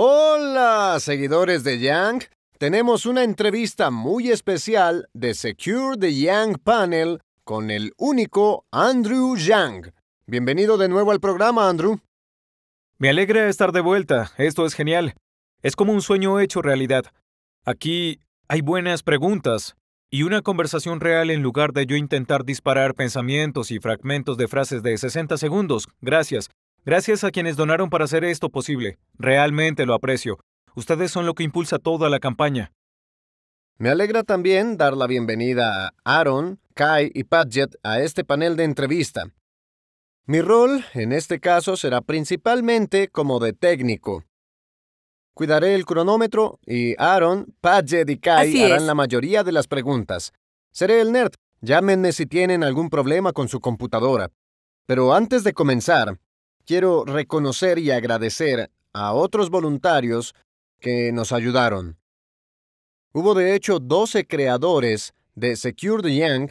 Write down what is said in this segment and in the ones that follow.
Hola, seguidores de Yang. Tenemos una entrevista muy especial de Secure the Yang Panel con el único Andrew Yang. Bienvenido de nuevo al programa, Andrew. Me alegra estar de vuelta. Esto es genial. Es como un sueño hecho realidad. Aquí hay buenas preguntas y una conversación real en lugar de yo intentar disparar pensamientos y fragmentos de frases de 60 segundos. Gracias. Gracias a quienes donaron para hacer esto posible. Realmente lo aprecio. Ustedes son lo que impulsa toda la campaña. Me alegra también dar la bienvenida a Aaron, Kai y Padgett a este panel de entrevista. Mi rol en este caso será principalmente como de técnico. Cuidaré el cronómetro y Aaron, Padgett y Kai harán la mayoría de las preguntas. Seré el nerd. Llámenme si tienen algún problema con su computadora. Pero antes de comenzar, quiero reconocer y agradecer a otros voluntarios que nos ayudaron. Hubo de hecho 12 creadores de Secure the Young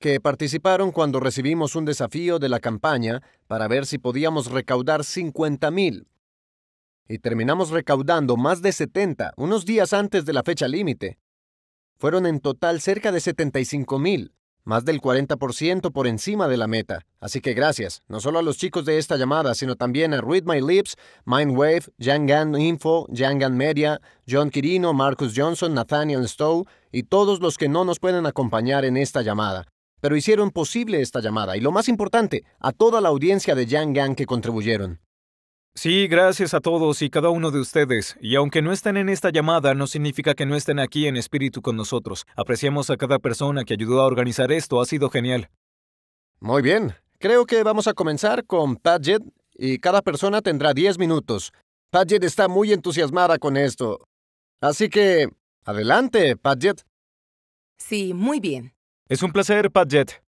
que participaron cuando recibimos un desafío de la campaña para ver si podíamos recaudar 50 mil. Y terminamos recaudando más de 70, unos días antes de la fecha límite. Fueron en total cerca de 75 mil más del 40% por encima de la meta. Así que gracias, no solo a los chicos de esta llamada, sino también a Read My Lips, Mindwave, Yangan Info, Yangan Media, John Quirino, Marcus Johnson, Nathaniel Stowe y todos los que no nos pueden acompañar en esta llamada. Pero hicieron posible esta llamada y lo más importante, a toda la audiencia de Gang que contribuyeron. Sí, gracias a todos y cada uno de ustedes. Y aunque no estén en esta llamada, no significa que no estén aquí en espíritu con nosotros. Apreciamos a cada persona que ayudó a organizar esto, ha sido genial. Muy bien, creo que vamos a comenzar con Padgett y cada persona tendrá 10 minutos. Padgett está muy entusiasmada con esto. Así que, adelante, Padgett. Sí, muy bien. Es un placer, Padgett.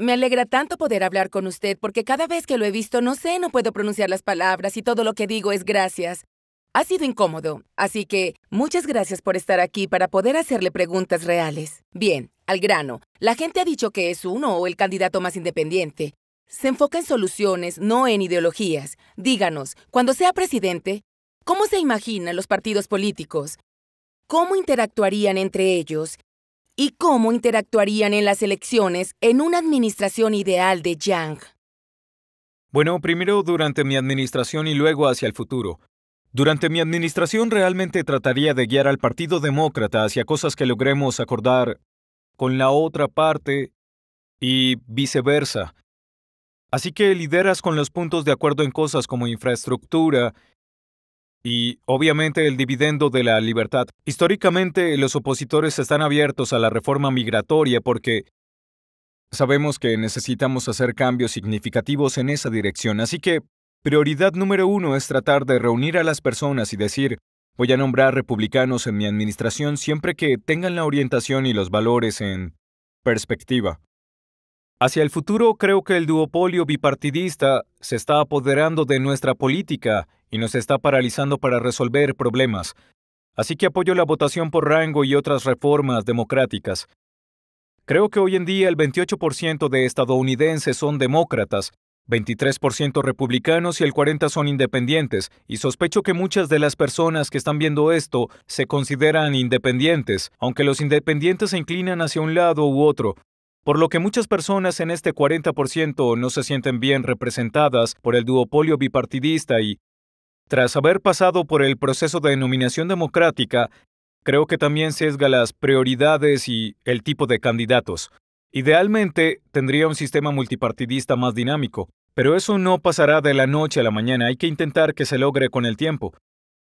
Me alegra tanto poder hablar con usted porque cada vez que lo he visto no sé, no puedo pronunciar las palabras y todo lo que digo es gracias. Ha sido incómodo, así que muchas gracias por estar aquí para poder hacerle preguntas reales. Bien, al grano. La gente ha dicho que es uno o el candidato más independiente. Se enfoca en soluciones, no en ideologías. Díganos, cuando sea presidente, ¿cómo se imaginan los partidos políticos? ¿Cómo interactuarían entre ellos? y cómo interactuarían en las elecciones en una administración ideal de Yang. Bueno, primero durante mi administración y luego hacia el futuro. Durante mi administración realmente trataría de guiar al Partido Demócrata hacia cosas que logremos acordar con la otra parte y viceversa. Así que lideras con los puntos de acuerdo en cosas como infraestructura, y, obviamente, el dividendo de la libertad. Históricamente, los opositores están abiertos a la reforma migratoria porque sabemos que necesitamos hacer cambios significativos en esa dirección, así que prioridad número uno es tratar de reunir a las personas y decir, voy a nombrar republicanos en mi administración siempre que tengan la orientación y los valores en perspectiva. Hacia el futuro creo que el duopolio bipartidista se está apoderando de nuestra política y nos está paralizando para resolver problemas. Así que apoyo la votación por rango y otras reformas democráticas. Creo que hoy en día el 28% de estadounidenses son demócratas, 23% republicanos y el 40% son independientes, y sospecho que muchas de las personas que están viendo esto se consideran independientes, aunque los independientes se inclinan hacia un lado u otro, por lo que muchas personas en este 40% no se sienten bien representadas por el duopolio bipartidista y tras haber pasado por el proceso de nominación democrática, creo que también sesga las prioridades y el tipo de candidatos. Idealmente, tendría un sistema multipartidista más dinámico, pero eso no pasará de la noche a la mañana, hay que intentar que se logre con el tiempo.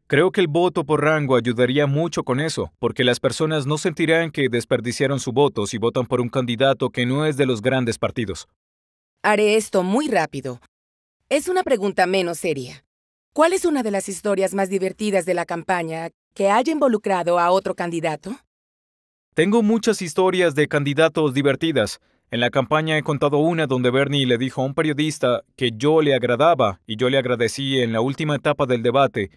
Creo que el voto por rango ayudaría mucho con eso, porque las personas no sentirán que desperdiciaron su voto si votan por un candidato que no es de los grandes partidos. Haré esto muy rápido. Es una pregunta menos seria. ¿Cuál es una de las historias más divertidas de la campaña que haya involucrado a otro candidato? Tengo muchas historias de candidatos divertidas. En la campaña he contado una donde Bernie le dijo a un periodista que yo le agradaba y yo le agradecí en la última etapa del debate,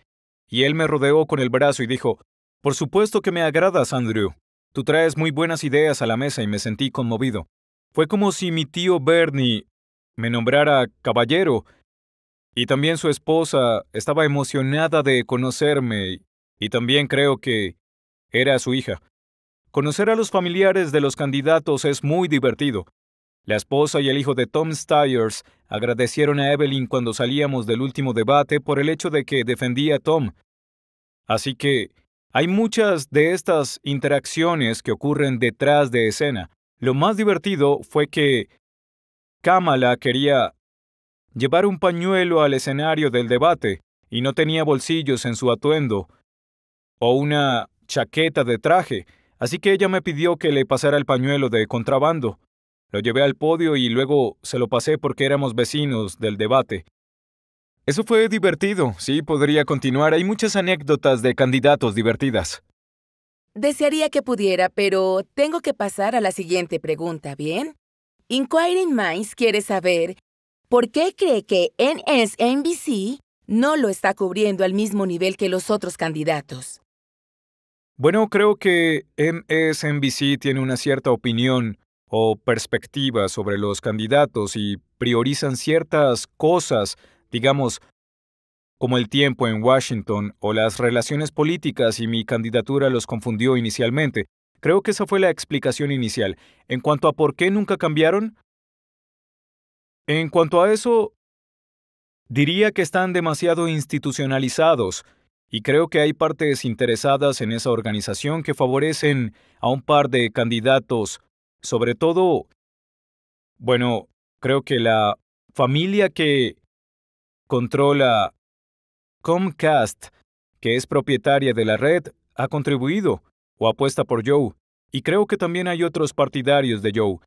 y él me rodeó con el brazo y dijo, Por supuesto que me agradas, Andrew. Tú traes muy buenas ideas a la mesa y me sentí conmovido. Fue como si mi tío Bernie me nombrara caballero y también su esposa estaba emocionada de conocerme y también creo que era su hija. Conocer a los familiares de los candidatos es muy divertido. La esposa y el hijo de Tom Styers agradecieron a Evelyn cuando salíamos del último debate por el hecho de que defendía a Tom. Así que hay muchas de estas interacciones que ocurren detrás de escena. Lo más divertido fue que Kamala quería llevar un pañuelo al escenario del debate y no tenía bolsillos en su atuendo o una chaqueta de traje, así que ella me pidió que le pasara el pañuelo de contrabando. Lo llevé al podio y luego se lo pasé porque éramos vecinos del debate. Eso fue divertido, sí, podría continuar. Hay muchas anécdotas de candidatos divertidas. Desearía que pudiera, pero tengo que pasar a la siguiente pregunta, ¿bien? Inquiring Minds quiere saber ¿por qué cree que NSNBC no lo está cubriendo al mismo nivel que los otros candidatos? Bueno, creo que MSNBC tiene una cierta opinión o perspectiva sobre los candidatos y priorizan ciertas cosas, digamos, como el tiempo en Washington o las relaciones políticas y mi candidatura los confundió inicialmente. Creo que esa fue la explicación inicial. En cuanto a por qué nunca cambiaron, en cuanto a eso, diría que están demasiado institucionalizados y creo que hay partes interesadas en esa organización que favorecen a un par de candidatos, sobre todo, bueno, creo que la familia que controla Comcast, que es propietaria de la red, ha contribuido o apuesta por Joe, y creo que también hay otros partidarios de Joe.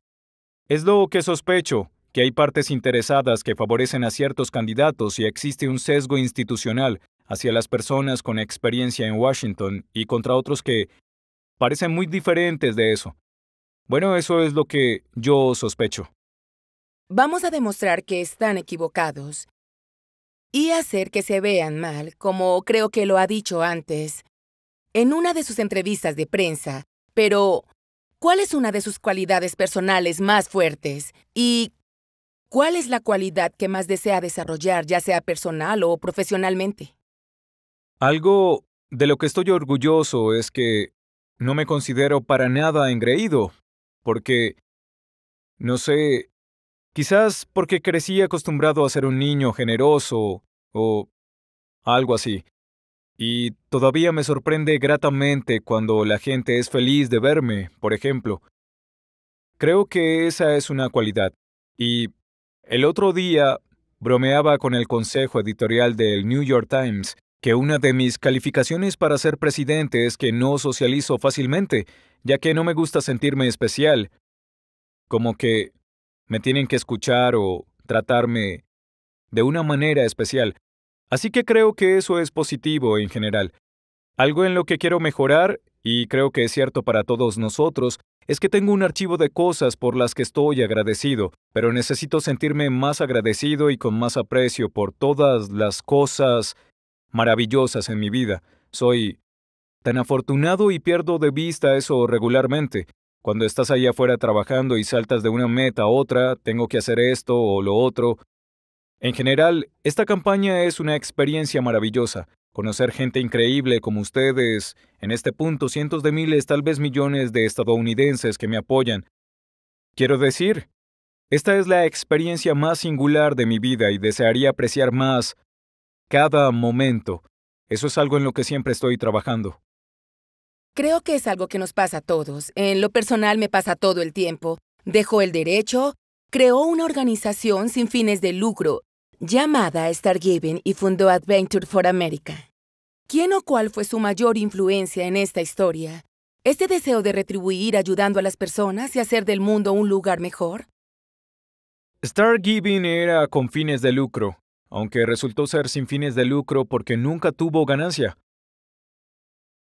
Es lo que sospecho, que hay partes interesadas que favorecen a ciertos candidatos y existe un sesgo institucional hacia las personas con experiencia en Washington y contra otros que parecen muy diferentes de eso. Bueno, eso es lo que yo sospecho. Vamos a demostrar que están equivocados y hacer que se vean mal, como creo que lo ha dicho antes, en una de sus entrevistas de prensa, pero ¿cuál es una de sus cualidades personales más fuertes? ¿Y ¿Cuál es la cualidad que más desea desarrollar, ya sea personal o profesionalmente? Algo de lo que estoy orgulloso es que no me considero para nada engreído, porque, no sé, quizás porque crecí acostumbrado a ser un niño generoso o algo así. Y todavía me sorprende gratamente cuando la gente es feliz de verme, por ejemplo. Creo que esa es una cualidad, y el otro día bromeaba con el consejo editorial del New York Times que una de mis calificaciones para ser presidente es que no socializo fácilmente, ya que no me gusta sentirme especial. Como que me tienen que escuchar o tratarme de una manera especial. Así que creo que eso es positivo en general. Algo en lo que quiero mejorar, y creo que es cierto para todos nosotros, es que tengo un archivo de cosas por las que estoy agradecido, pero necesito sentirme más agradecido y con más aprecio por todas las cosas maravillosas en mi vida. Soy tan afortunado y pierdo de vista eso regularmente. Cuando estás ahí afuera trabajando y saltas de una meta a otra, tengo que hacer esto o lo otro. En general, esta campaña es una experiencia maravillosa. Conocer gente increíble como ustedes, en este punto cientos de miles, tal vez millones de estadounidenses que me apoyan. Quiero decir, esta es la experiencia más singular de mi vida y desearía apreciar más cada momento. Eso es algo en lo que siempre estoy trabajando. Creo que es algo que nos pasa a todos. En lo personal me pasa todo el tiempo. Dejó el derecho, creó una organización sin fines de lucro Llamada a Giving y fundó Adventure for America. ¿Quién o cuál fue su mayor influencia en esta historia? ¿Este deseo de retribuir ayudando a las personas y hacer del mundo un lugar mejor? Star Giving era con fines de lucro, aunque resultó ser sin fines de lucro porque nunca tuvo ganancia.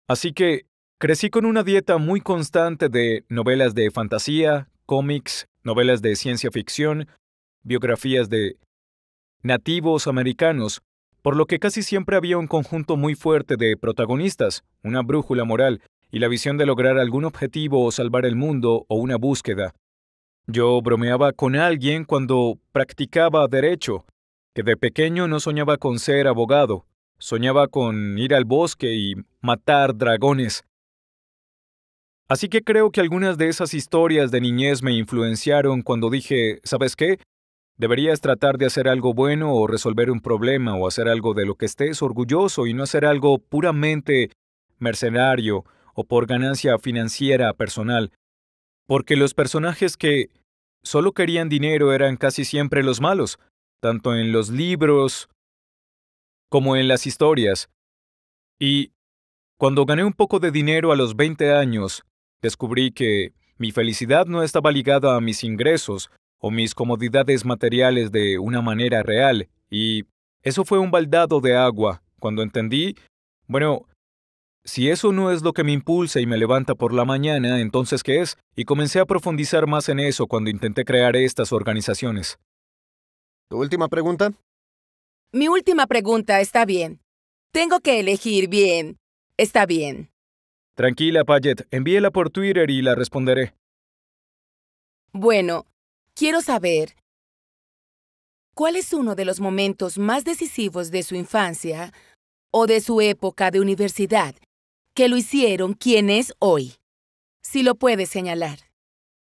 Así que crecí con una dieta muy constante de novelas de fantasía, cómics, novelas de ciencia ficción, biografías de nativos americanos, por lo que casi siempre había un conjunto muy fuerte de protagonistas, una brújula moral y la visión de lograr algún objetivo o salvar el mundo o una búsqueda. Yo bromeaba con alguien cuando practicaba derecho, que de pequeño no soñaba con ser abogado, soñaba con ir al bosque y matar dragones. Así que creo que algunas de esas historias de niñez me influenciaron cuando dije, ¿sabes qué? Deberías tratar de hacer algo bueno o resolver un problema o hacer algo de lo que estés orgulloso y no hacer algo puramente mercenario o por ganancia financiera personal. Porque los personajes que solo querían dinero eran casi siempre los malos, tanto en los libros como en las historias. Y cuando gané un poco de dinero a los 20 años, descubrí que mi felicidad no estaba ligada a mis ingresos, o mis comodidades materiales de una manera real, y eso fue un baldado de agua, cuando entendí, bueno, si eso no es lo que me impulsa y me levanta por la mañana, entonces ¿qué es? Y comencé a profundizar más en eso cuando intenté crear estas organizaciones. ¿Tu última pregunta? Mi última pregunta está bien. Tengo que elegir bien. Está bien. Tranquila, Payet. Envíela por Twitter y la responderé. Bueno, Quiero saber cuál es uno de los momentos más decisivos de su infancia o de su época de universidad que lo hicieron quien es hoy. Si lo puedes señalar.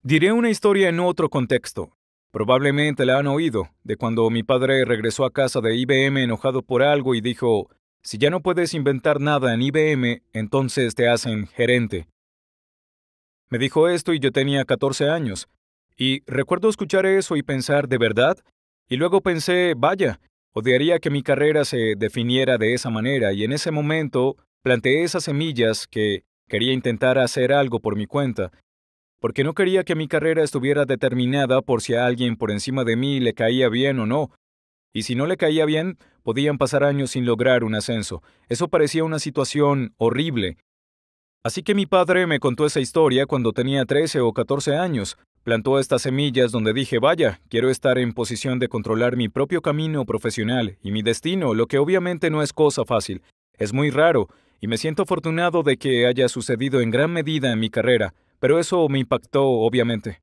Diré una historia en otro contexto. Probablemente la han oído, de cuando mi padre regresó a casa de IBM enojado por algo y dijo, si ya no puedes inventar nada en IBM, entonces te hacen gerente. Me dijo esto y yo tenía 14 años, y recuerdo escuchar eso y pensar, ¿de verdad? Y luego pensé, vaya, odiaría que mi carrera se definiera de esa manera y en ese momento planteé esas semillas que quería intentar hacer algo por mi cuenta, porque no quería que mi carrera estuviera determinada por si a alguien por encima de mí le caía bien o no. Y si no le caía bien, podían pasar años sin lograr un ascenso. Eso parecía una situación horrible, Así que mi padre me contó esa historia cuando tenía 13 o 14 años. Plantó estas semillas donde dije, vaya, quiero estar en posición de controlar mi propio camino profesional y mi destino, lo que obviamente no es cosa fácil. Es muy raro, y me siento afortunado de que haya sucedido en gran medida en mi carrera, pero eso me impactó, obviamente.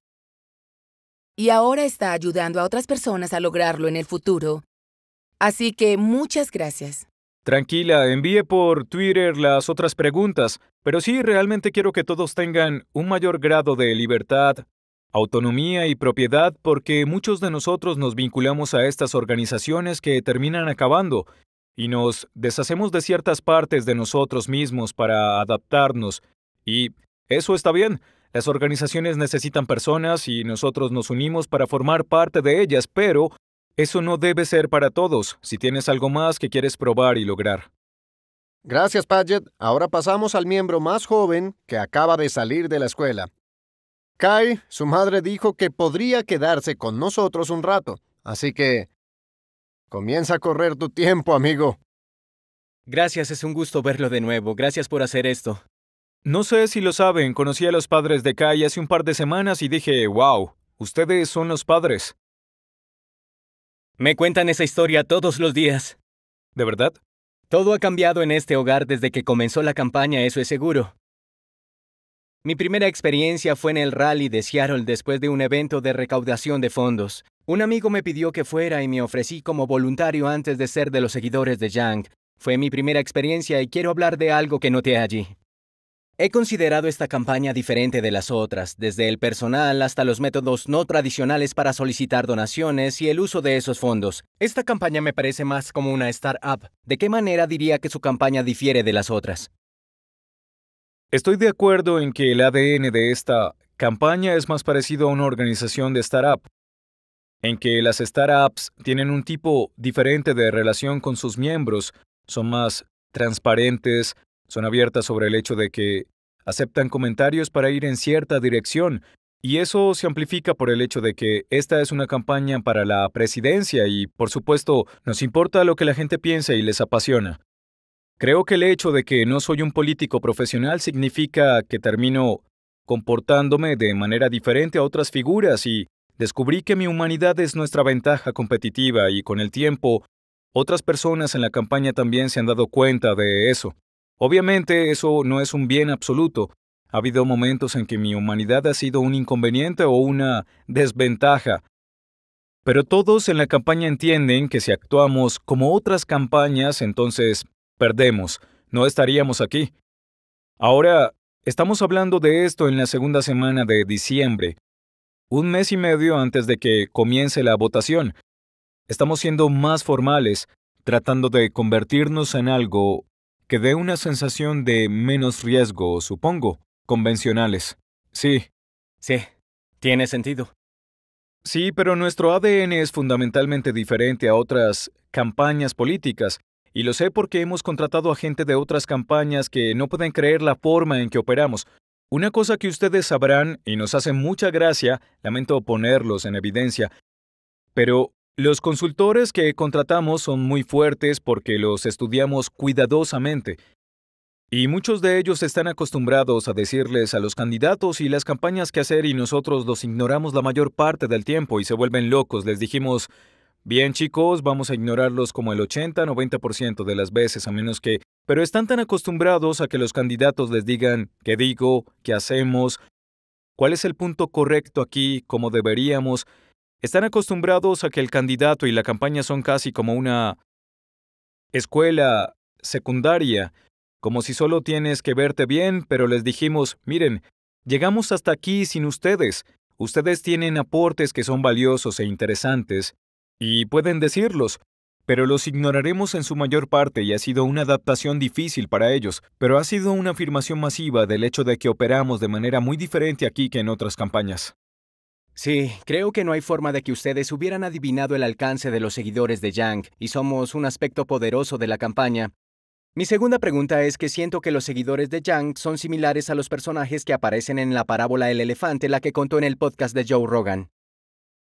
Y ahora está ayudando a otras personas a lograrlo en el futuro. Así que muchas gracias. Tranquila, envíe por Twitter las otras preguntas, pero sí realmente quiero que todos tengan un mayor grado de libertad, autonomía y propiedad porque muchos de nosotros nos vinculamos a estas organizaciones que terminan acabando y nos deshacemos de ciertas partes de nosotros mismos para adaptarnos. Y eso está bien, las organizaciones necesitan personas y nosotros nos unimos para formar parte de ellas, pero eso no debe ser para todos, si tienes algo más que quieres probar y lograr. Gracias, Padgett. Ahora pasamos al miembro más joven que acaba de salir de la escuela. Kai, su madre dijo que podría quedarse con nosotros un rato, así que... Comienza a correr tu tiempo, amigo. Gracias, es un gusto verlo de nuevo. Gracias por hacer esto. No sé si lo saben, conocí a los padres de Kai hace un par de semanas y dije, wow, ustedes son los padres. Me cuentan esa historia todos los días. ¿De verdad? Todo ha cambiado en este hogar desde que comenzó la campaña, eso es seguro. Mi primera experiencia fue en el rally de Seattle después de un evento de recaudación de fondos. Un amigo me pidió que fuera y me ofrecí como voluntario antes de ser de los seguidores de Yang. Fue mi primera experiencia y quiero hablar de algo que noté allí. He considerado esta campaña diferente de las otras, desde el personal hasta los métodos no tradicionales para solicitar donaciones y el uso de esos fondos. Esta campaña me parece más como una startup. ¿De qué manera diría que su campaña difiere de las otras? Estoy de acuerdo en que el ADN de esta campaña es más parecido a una organización de startup, en que las startups tienen un tipo diferente de relación con sus miembros, son más transparentes, son abiertas sobre el hecho de que aceptan comentarios para ir en cierta dirección, y eso se amplifica por el hecho de que esta es una campaña para la presidencia y, por supuesto, nos importa lo que la gente piensa y les apasiona. Creo que el hecho de que no soy un político profesional significa que termino comportándome de manera diferente a otras figuras y descubrí que mi humanidad es nuestra ventaja competitiva y con el tiempo otras personas en la campaña también se han dado cuenta de eso. Obviamente eso no es un bien absoluto. Ha habido momentos en que mi humanidad ha sido un inconveniente o una desventaja. Pero todos en la campaña entienden que si actuamos como otras campañas, entonces perdemos, no estaríamos aquí. Ahora, estamos hablando de esto en la segunda semana de diciembre, un mes y medio antes de que comience la votación. Estamos siendo más formales, tratando de convertirnos en algo que dé una sensación de menos riesgo, supongo, convencionales. Sí. Sí, tiene sentido. Sí, pero nuestro ADN es fundamentalmente diferente a otras campañas políticas, y lo sé porque hemos contratado a gente de otras campañas que no pueden creer la forma en que operamos. Una cosa que ustedes sabrán, y nos hace mucha gracia, lamento ponerlos en evidencia, pero los consultores que contratamos son muy fuertes porque los estudiamos cuidadosamente y muchos de ellos están acostumbrados a decirles a los candidatos y las campañas que hacer y nosotros los ignoramos la mayor parte del tiempo y se vuelven locos. Les dijimos, bien chicos, vamos a ignorarlos como el 80-90% de las veces, a menos que... Pero están tan acostumbrados a que los candidatos les digan qué digo, qué hacemos, cuál es el punto correcto aquí, cómo deberíamos, están acostumbrados a que el candidato y la campaña son casi como una escuela secundaria, como si solo tienes que verte bien, pero les dijimos, miren, llegamos hasta aquí sin ustedes. Ustedes tienen aportes que son valiosos e interesantes, y pueden decirlos, pero los ignoraremos en su mayor parte y ha sido una adaptación difícil para ellos, pero ha sido una afirmación masiva del hecho de que operamos de manera muy diferente aquí que en otras campañas. Sí, creo que no hay forma de que ustedes hubieran adivinado el alcance de los seguidores de Yang, y somos un aspecto poderoso de la campaña. Mi segunda pregunta es que siento que los seguidores de Yang son similares a los personajes que aparecen en la parábola El Elefante, la que contó en el podcast de Joe Rogan.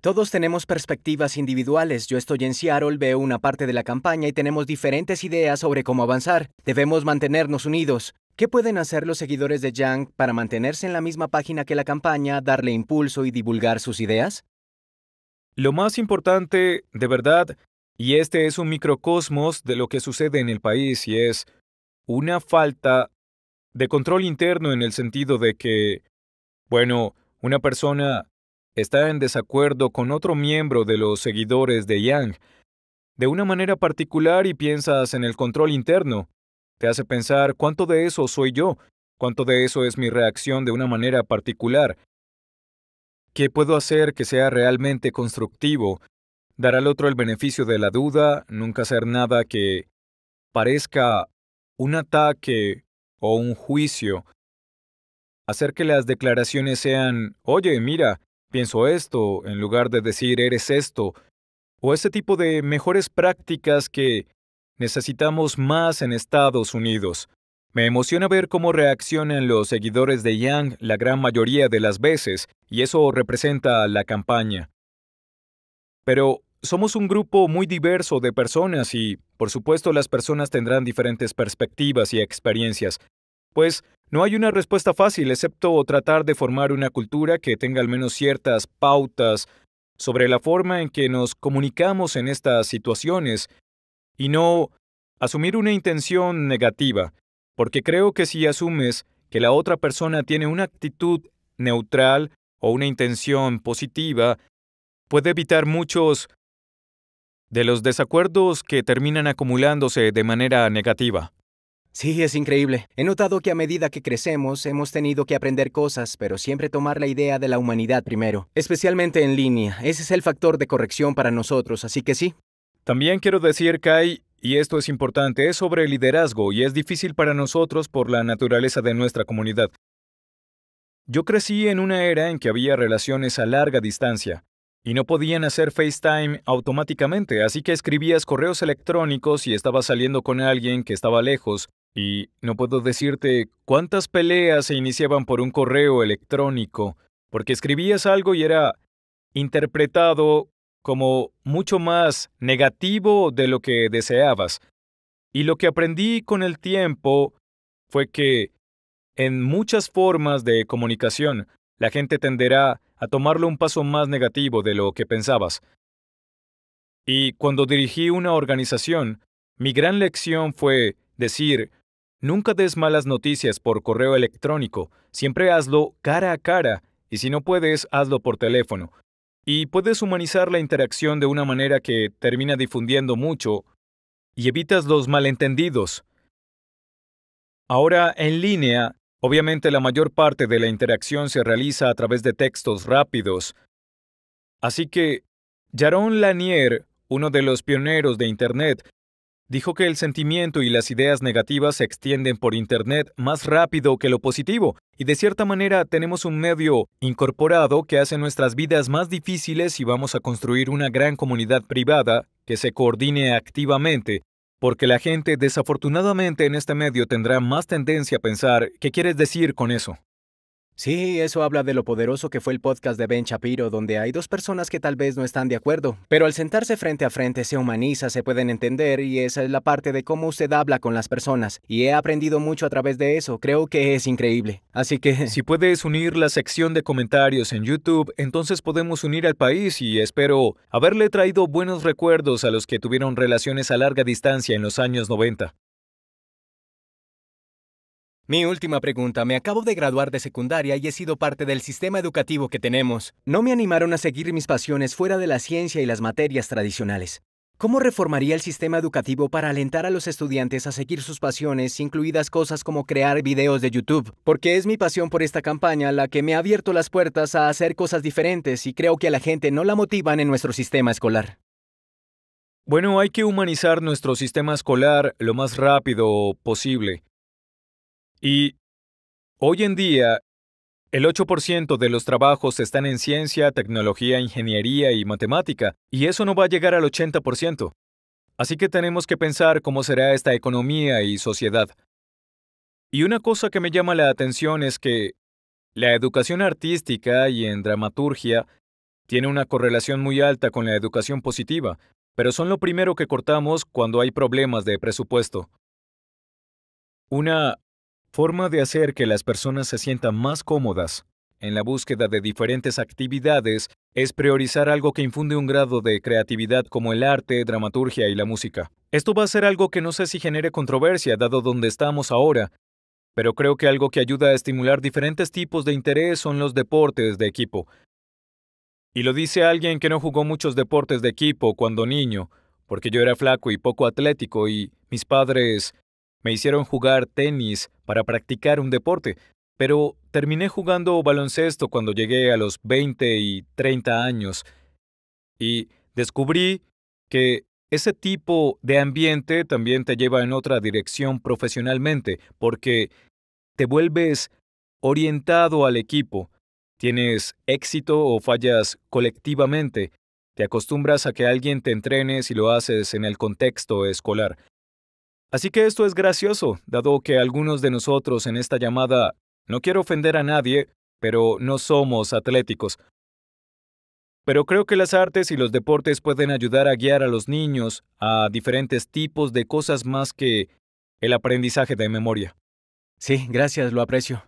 Todos tenemos perspectivas individuales. Yo estoy en Seattle, veo una parte de la campaña y tenemos diferentes ideas sobre cómo avanzar. Debemos mantenernos unidos. ¿Qué pueden hacer los seguidores de Yang para mantenerse en la misma página que la campaña, darle impulso y divulgar sus ideas? Lo más importante, de verdad, y este es un microcosmos de lo que sucede en el país, y es una falta de control interno en el sentido de que, bueno, una persona está en desacuerdo con otro miembro de los seguidores de Yang de una manera particular y piensas en el control interno. Te hace pensar cuánto de eso soy yo, cuánto de eso es mi reacción de una manera particular. ¿Qué puedo hacer que sea realmente constructivo? Dar al otro el beneficio de la duda, nunca hacer nada que parezca un ataque o un juicio. Hacer que las declaraciones sean, oye, mira, pienso esto, en lugar de decir eres esto, o ese tipo de mejores prácticas que Necesitamos más en Estados Unidos. Me emociona ver cómo reaccionan los seguidores de Yang la gran mayoría de las veces, y eso representa la campaña. Pero somos un grupo muy diverso de personas y, por supuesto, las personas tendrán diferentes perspectivas y experiencias, pues no hay una respuesta fácil excepto tratar de formar una cultura que tenga al menos ciertas pautas sobre la forma en que nos comunicamos en estas situaciones y no asumir una intención negativa, porque creo que si asumes que la otra persona tiene una actitud neutral o una intención positiva, puede evitar muchos de los desacuerdos que terminan acumulándose de manera negativa. Sí, es increíble. He notado que a medida que crecemos hemos tenido que aprender cosas, pero siempre tomar la idea de la humanidad primero, especialmente en línea. Ese es el factor de corrección para nosotros, así que sí, también quiero decir, Kai, y esto es importante, es sobre el liderazgo y es difícil para nosotros por la naturaleza de nuestra comunidad. Yo crecí en una era en que había relaciones a larga distancia y no podían hacer FaceTime automáticamente, así que escribías correos electrónicos y estabas saliendo con alguien que estaba lejos y no puedo decirte cuántas peleas se iniciaban por un correo electrónico, porque escribías algo y era interpretado como mucho más negativo de lo que deseabas. Y lo que aprendí con el tiempo fue que en muchas formas de comunicación la gente tenderá a tomarlo un paso más negativo de lo que pensabas. Y cuando dirigí una organización, mi gran lección fue decir, nunca des malas noticias por correo electrónico, siempre hazlo cara a cara y si no puedes, hazlo por teléfono y puedes humanizar la interacción de una manera que termina difundiendo mucho y evitas los malentendidos. Ahora, en línea, obviamente la mayor parte de la interacción se realiza a través de textos rápidos. Así que, Jaron Lanier, uno de los pioneros de Internet, Dijo que el sentimiento y las ideas negativas se extienden por Internet más rápido que lo positivo, y de cierta manera tenemos un medio incorporado que hace nuestras vidas más difíciles si vamos a construir una gran comunidad privada que se coordine activamente, porque la gente desafortunadamente en este medio tendrá más tendencia a pensar qué quieres decir con eso. Sí, eso habla de lo poderoso que fue el podcast de Ben Shapiro, donde hay dos personas que tal vez no están de acuerdo, pero al sentarse frente a frente se humaniza, se pueden entender y esa es la parte de cómo usted habla con las personas. Y he aprendido mucho a través de eso, creo que es increíble. Así que... Si puedes unir la sección de comentarios en YouTube, entonces podemos unir al país y espero haberle traído buenos recuerdos a los que tuvieron relaciones a larga distancia en los años 90. Mi última pregunta. Me acabo de graduar de secundaria y he sido parte del sistema educativo que tenemos. No me animaron a seguir mis pasiones fuera de la ciencia y las materias tradicionales. ¿Cómo reformaría el sistema educativo para alentar a los estudiantes a seguir sus pasiones, incluidas cosas como crear videos de YouTube? Porque es mi pasión por esta campaña la que me ha abierto las puertas a hacer cosas diferentes y creo que a la gente no la motivan en nuestro sistema escolar. Bueno, hay que humanizar nuestro sistema escolar lo más rápido posible. Y hoy en día, el 8% de los trabajos están en ciencia, tecnología, ingeniería y matemática, y eso no va a llegar al 80%. Así que tenemos que pensar cómo será esta economía y sociedad. Y una cosa que me llama la atención es que la educación artística y en dramaturgia tiene una correlación muy alta con la educación positiva, pero son lo primero que cortamos cuando hay problemas de presupuesto. Una Forma de hacer que las personas se sientan más cómodas en la búsqueda de diferentes actividades es priorizar algo que infunde un grado de creatividad como el arte, dramaturgia y la música. Esto va a ser algo que no sé si genere controversia dado donde estamos ahora, pero creo que algo que ayuda a estimular diferentes tipos de interés son los deportes de equipo. Y lo dice alguien que no jugó muchos deportes de equipo cuando niño, porque yo era flaco y poco atlético y mis padres me hicieron jugar tenis para practicar un deporte, pero terminé jugando baloncesto cuando llegué a los 20 y 30 años y descubrí que ese tipo de ambiente también te lleva en otra dirección profesionalmente porque te vuelves orientado al equipo, tienes éxito o fallas colectivamente, te acostumbras a que alguien te entrene si lo haces en el contexto escolar. Así que esto es gracioso, dado que algunos de nosotros en esta llamada, no quiero ofender a nadie, pero no somos atléticos. Pero creo que las artes y los deportes pueden ayudar a guiar a los niños a diferentes tipos de cosas más que el aprendizaje de memoria. Sí, gracias, lo aprecio.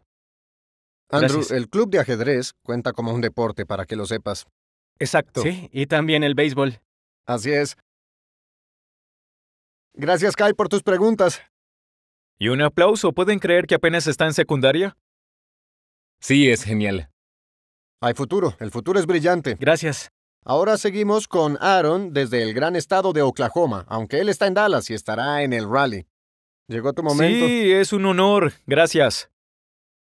Andrew, el club de ajedrez cuenta como un deporte para que lo sepas. Exacto. Sí, y también el béisbol. Así es. Gracias, Kai, por tus preguntas. Y un aplauso. ¿Pueden creer que apenas está en secundaria? Sí, es genial. Hay futuro. El futuro es brillante. Gracias. Ahora seguimos con Aaron desde el gran estado de Oklahoma, aunque él está en Dallas y estará en el rally. Llegó tu momento. Sí, es un honor. Gracias.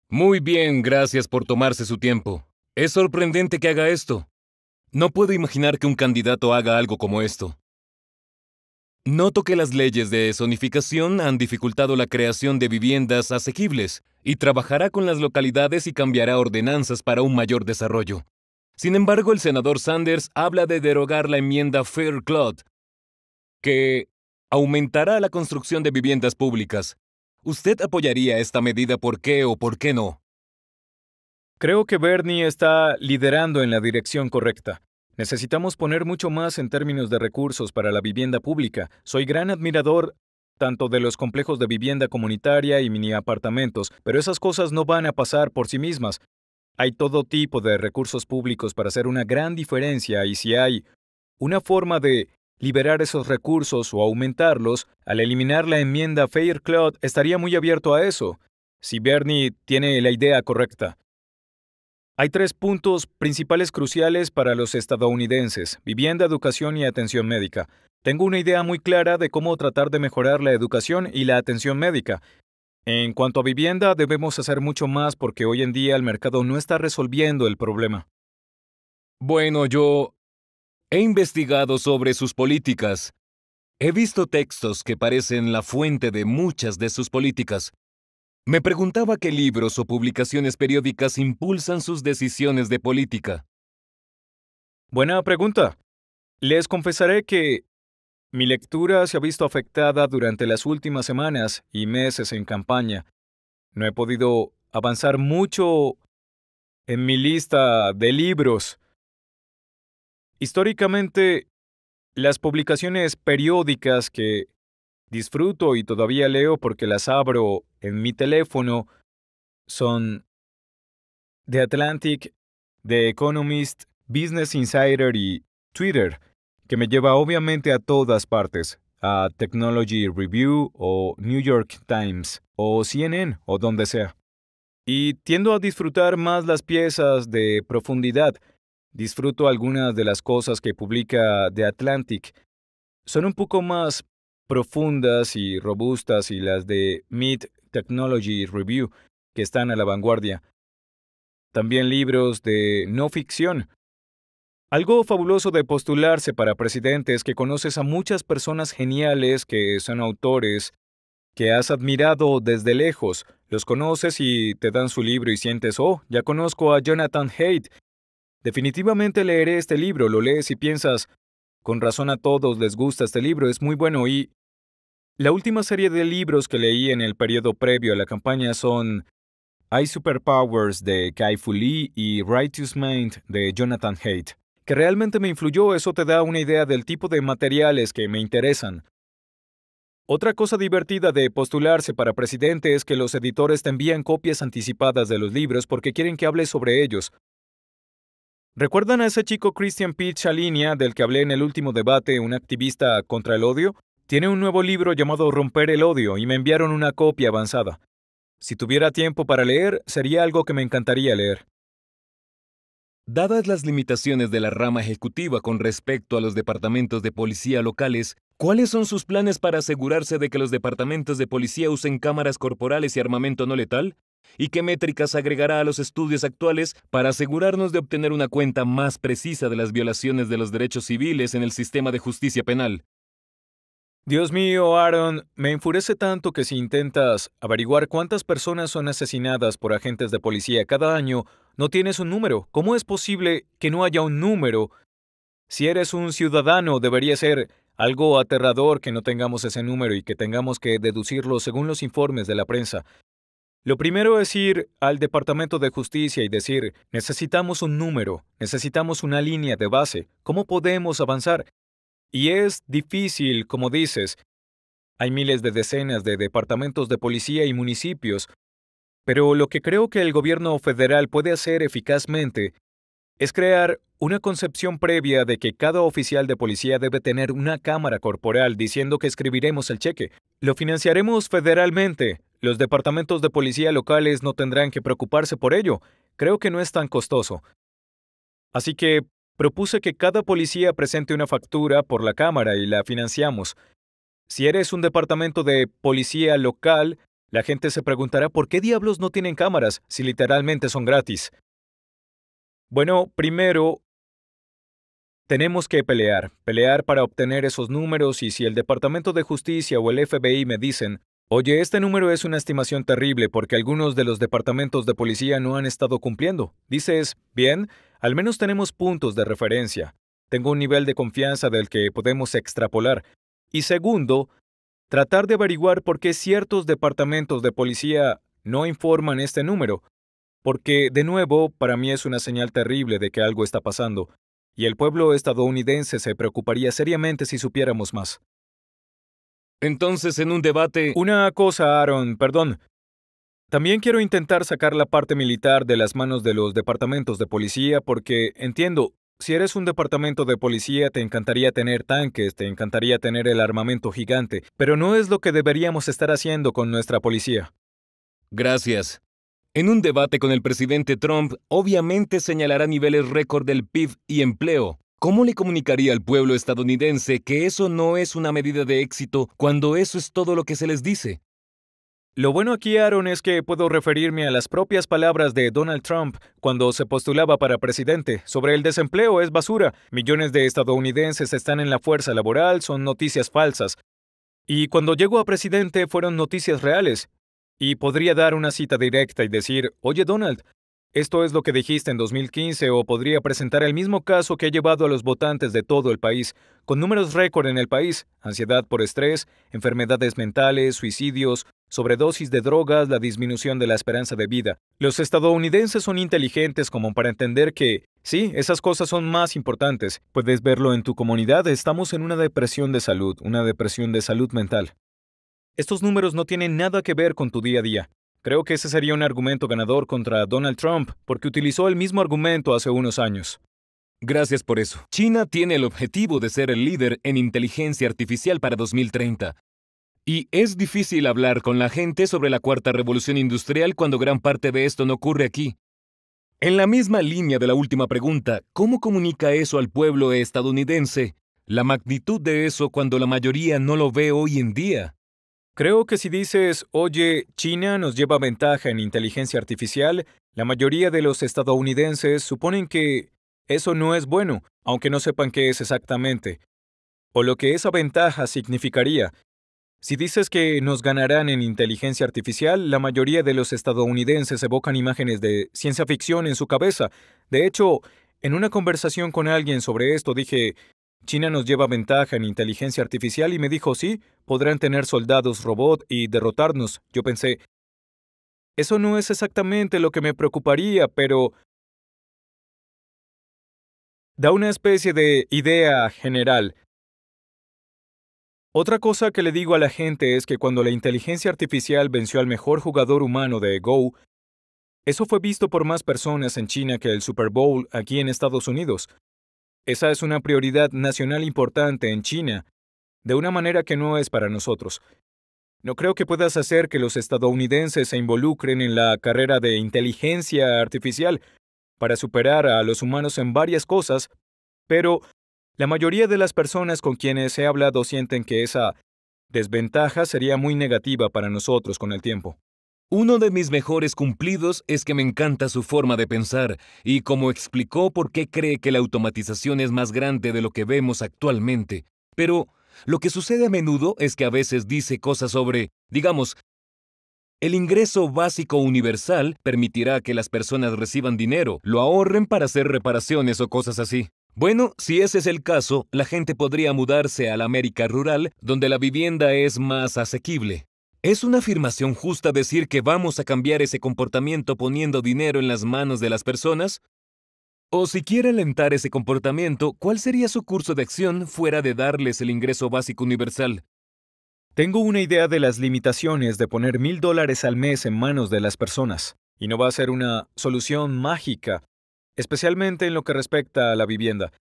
Muy bien, gracias por tomarse su tiempo. Es sorprendente que haga esto. No puedo imaginar que un candidato haga algo como esto. Noto que las leyes de zonificación han dificultado la creación de viviendas asequibles y trabajará con las localidades y cambiará ordenanzas para un mayor desarrollo. Sin embargo, el senador Sanders habla de derogar la enmienda Fair Cloud, que aumentará la construcción de viviendas públicas. ¿Usted apoyaría esta medida por qué o por qué no? Creo que Bernie está liderando en la dirección correcta. Necesitamos poner mucho más en términos de recursos para la vivienda pública. Soy gran admirador tanto de los complejos de vivienda comunitaria y mini apartamentos, pero esas cosas no van a pasar por sí mismas. Hay todo tipo de recursos públicos para hacer una gran diferencia y si hay una forma de liberar esos recursos o aumentarlos, al eliminar la enmienda Fair Cloud estaría muy abierto a eso, si Bernie tiene la idea correcta. Hay tres puntos principales cruciales para los estadounidenses, vivienda, educación y atención médica. Tengo una idea muy clara de cómo tratar de mejorar la educación y la atención médica. En cuanto a vivienda, debemos hacer mucho más porque hoy en día el mercado no está resolviendo el problema. Bueno, yo he investigado sobre sus políticas. He visto textos que parecen la fuente de muchas de sus políticas. Me preguntaba qué libros o publicaciones periódicas impulsan sus decisiones de política. Buena pregunta. Les confesaré que mi lectura se ha visto afectada durante las últimas semanas y meses en campaña. No he podido avanzar mucho en mi lista de libros. Históricamente, las publicaciones periódicas que disfruto y todavía leo porque las abro en mi teléfono son The Atlantic, The Economist, Business Insider y Twitter, que me lleva obviamente a todas partes, a Technology Review o New York Times o CNN o donde sea. Y tiendo a disfrutar más las piezas de profundidad. Disfruto algunas de las cosas que publica The Atlantic. Son un poco más profundas y robustas y las de Meet Technology Review, que están a la vanguardia. También libros de no ficción. Algo fabuloso de postularse para presidente es que conoces a muchas personas geniales que son autores que has admirado desde lejos, los conoces y te dan su libro y sientes, oh, ya conozco a Jonathan Haidt. Definitivamente leeré este libro, lo lees y piensas, con razón a todos les gusta este libro, es muy bueno y... La última serie de libros que leí en el periodo previo a la campaña son I Superpowers de Kai Fu Lee y Righteous Mind de Jonathan Haidt. Que realmente me influyó, eso te da una idea del tipo de materiales que me interesan. Otra cosa divertida de postularse para presidente es que los editores te envían copias anticipadas de los libros porque quieren que hables sobre ellos, ¿Recuerdan a ese chico Christian Pitch Alinea del que hablé en el último debate, un activista contra el odio? Tiene un nuevo libro llamado Romper el odio y me enviaron una copia avanzada. Si tuviera tiempo para leer, sería algo que me encantaría leer. Dadas las limitaciones de la rama ejecutiva con respecto a los departamentos de policía locales, ¿cuáles son sus planes para asegurarse de que los departamentos de policía usen cámaras corporales y armamento no letal? y qué métricas agregará a los estudios actuales para asegurarnos de obtener una cuenta más precisa de las violaciones de los derechos civiles en el sistema de justicia penal. Dios mío, Aaron, me enfurece tanto que si intentas averiguar cuántas personas son asesinadas por agentes de policía cada año, no tienes un número. ¿Cómo es posible que no haya un número? Si eres un ciudadano, debería ser algo aterrador que no tengamos ese número y que tengamos que deducirlo según los informes de la prensa. Lo primero es ir al Departamento de Justicia y decir, necesitamos un número, necesitamos una línea de base, ¿cómo podemos avanzar? Y es difícil, como dices. Hay miles de decenas de departamentos de policía y municipios, pero lo que creo que el gobierno federal puede hacer eficazmente es crear una concepción previa de que cada oficial de policía debe tener una cámara corporal diciendo que escribiremos el cheque. Lo financiaremos federalmente, los departamentos de policía locales no tendrán que preocuparse por ello. Creo que no es tan costoso. Así que propuse que cada policía presente una factura por la cámara y la financiamos. Si eres un departamento de policía local, la gente se preguntará por qué diablos no tienen cámaras si literalmente son gratis. Bueno, primero, tenemos que pelear, pelear para obtener esos números y si el Departamento de Justicia o el FBI me dicen, Oye, este número es una estimación terrible porque algunos de los departamentos de policía no han estado cumpliendo. Dices, bien, al menos tenemos puntos de referencia. Tengo un nivel de confianza del que podemos extrapolar. Y segundo, tratar de averiguar por qué ciertos departamentos de policía no informan este número. Porque, de nuevo, para mí es una señal terrible de que algo está pasando, y el pueblo estadounidense se preocuparía seriamente si supiéramos más. Entonces, en un debate... Una cosa, Aaron, perdón. También quiero intentar sacar la parte militar de las manos de los departamentos de policía porque, entiendo, si eres un departamento de policía te encantaría tener tanques, te encantaría tener el armamento gigante, pero no es lo que deberíamos estar haciendo con nuestra policía. Gracias. En un debate con el presidente Trump, obviamente señalará niveles récord del PIB y empleo, ¿Cómo le comunicaría al pueblo estadounidense que eso no es una medida de éxito cuando eso es todo lo que se les dice? Lo bueno aquí, Aaron, es que puedo referirme a las propias palabras de Donald Trump cuando se postulaba para presidente. Sobre el desempleo es basura. Millones de estadounidenses están en la fuerza laboral, son noticias falsas. Y cuando llegó a presidente fueron noticias reales. Y podría dar una cita directa y decir, oye Donald, esto es lo que dijiste en 2015 o podría presentar el mismo caso que ha llevado a los votantes de todo el país, con números récord en el país, ansiedad por estrés, enfermedades mentales, suicidios, sobredosis de drogas, la disminución de la esperanza de vida. Los estadounidenses son inteligentes como para entender que, sí, esas cosas son más importantes. Puedes verlo en tu comunidad, estamos en una depresión de salud, una depresión de salud mental. Estos números no tienen nada que ver con tu día a día. Creo que ese sería un argumento ganador contra Donald Trump, porque utilizó el mismo argumento hace unos años. Gracias por eso. China tiene el objetivo de ser el líder en inteligencia artificial para 2030. Y es difícil hablar con la gente sobre la cuarta revolución industrial cuando gran parte de esto no ocurre aquí. En la misma línea de la última pregunta, ¿cómo comunica eso al pueblo estadounidense? La magnitud de eso cuando la mayoría no lo ve hoy en día. Creo que si dices, oye, China nos lleva ventaja en inteligencia artificial, la mayoría de los estadounidenses suponen que eso no es bueno, aunque no sepan qué es exactamente, o lo que esa ventaja significaría. Si dices que nos ganarán en inteligencia artificial, la mayoría de los estadounidenses evocan imágenes de ciencia ficción en su cabeza. De hecho, en una conversación con alguien sobre esto dije, China nos lleva ventaja en inteligencia artificial y me dijo, sí, podrán tener soldados robot y derrotarnos. Yo pensé, eso no es exactamente lo que me preocuparía, pero da una especie de idea general. Otra cosa que le digo a la gente es que cuando la inteligencia artificial venció al mejor jugador humano de Go, eso fue visto por más personas en China que el Super Bowl aquí en Estados Unidos. Esa es una prioridad nacional importante en China, de una manera que no es para nosotros. No creo que puedas hacer que los estadounidenses se involucren en la carrera de inteligencia artificial para superar a los humanos en varias cosas, pero la mayoría de las personas con quienes he hablado sienten que esa desventaja sería muy negativa para nosotros con el tiempo. Uno de mis mejores cumplidos es que me encanta su forma de pensar y como explicó por qué cree que la automatización es más grande de lo que vemos actualmente. Pero lo que sucede a menudo es que a veces dice cosas sobre, digamos, el ingreso básico universal permitirá que las personas reciban dinero, lo ahorren para hacer reparaciones o cosas así. Bueno, si ese es el caso, la gente podría mudarse a la América rural, donde la vivienda es más asequible. Es una afirmación justa decir que vamos a cambiar ese comportamiento poniendo dinero en las manos de las personas? O si quiere alentar ese comportamiento, ¿cuál sería su curso de acción fuera de darles el ingreso básico universal? Tengo una idea de las limitaciones de poner mil dólares al mes en manos de las personas, y no va a ser una solución mágica, especialmente en lo que respecta a la vivienda.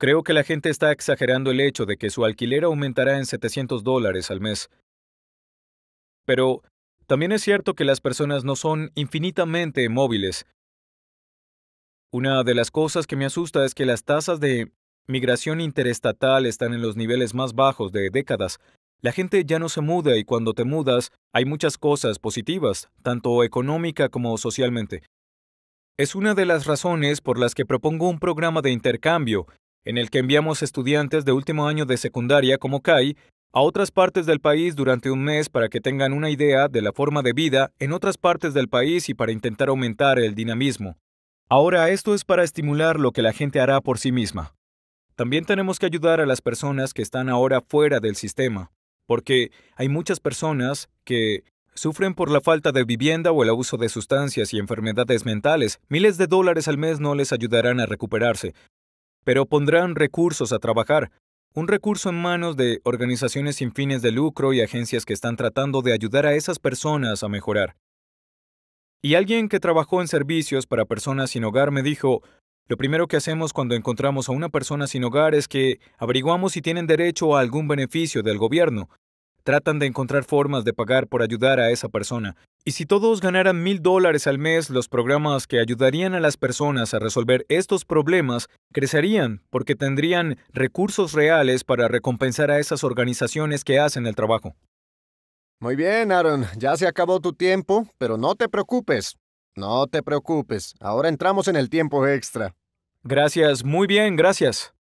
Creo que la gente está exagerando el hecho de que su alquiler aumentará en 700 dólares al mes, pero también es cierto que las personas no son infinitamente móviles. Una de las cosas que me asusta es que las tasas de migración interestatal están en los niveles más bajos de décadas. La gente ya no se muda y cuando te mudas hay muchas cosas positivas, tanto económica como socialmente. Es una de las razones por las que propongo un programa de intercambio en el que enviamos estudiantes de último año de secundaria como CAI a otras partes del país durante un mes para que tengan una idea de la forma de vida en otras partes del país y para intentar aumentar el dinamismo. Ahora esto es para estimular lo que la gente hará por sí misma. También tenemos que ayudar a las personas que están ahora fuera del sistema, porque hay muchas personas que sufren por la falta de vivienda o el abuso de sustancias y enfermedades mentales. Miles de dólares al mes no les ayudarán a recuperarse, pero pondrán recursos a trabajar, un recurso en manos de organizaciones sin fines de lucro y agencias que están tratando de ayudar a esas personas a mejorar. Y alguien que trabajó en servicios para personas sin hogar me dijo, lo primero que hacemos cuando encontramos a una persona sin hogar es que averiguamos si tienen derecho a algún beneficio del gobierno, Tratan de encontrar formas de pagar por ayudar a esa persona. Y si todos ganaran mil dólares al mes, los programas que ayudarían a las personas a resolver estos problemas crecerían porque tendrían recursos reales para recompensar a esas organizaciones que hacen el trabajo. Muy bien, Aaron, ya se acabó tu tiempo, pero no te preocupes. No te preocupes, ahora entramos en el tiempo extra. Gracias, muy bien, gracias.